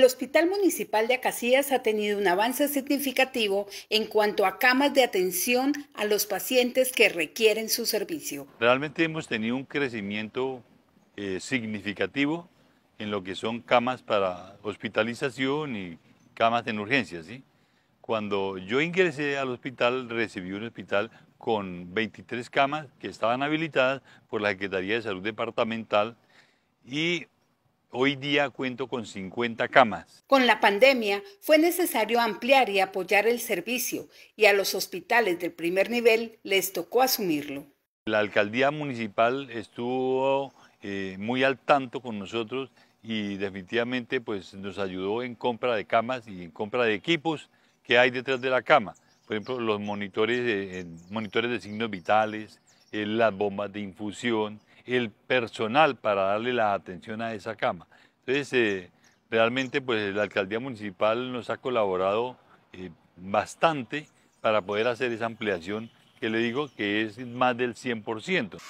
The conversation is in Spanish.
El Hospital Municipal de Acacías ha tenido un avance significativo en cuanto a camas de atención a los pacientes que requieren su servicio. Realmente hemos tenido un crecimiento eh, significativo en lo que son camas para hospitalización y camas en urgencias. Cuando yo ingresé al hospital, recibí un hospital con 23 camas que estaban habilitadas por la Secretaría de Salud Departamental y Hoy día cuento con 50 camas. Con la pandemia fue necesario ampliar y apoyar el servicio y a los hospitales del primer nivel les tocó asumirlo. La alcaldía municipal estuvo eh, muy al tanto con nosotros y definitivamente pues, nos ayudó en compra de camas y en compra de equipos que hay detrás de la cama. Por ejemplo, los monitores, monitores de signos vitales, eh, las bombas de infusión, el personal para darle la atención a esa cama. Entonces, eh, realmente pues la alcaldía municipal nos ha colaborado eh, bastante para poder hacer esa ampliación que le digo que es más del 100%.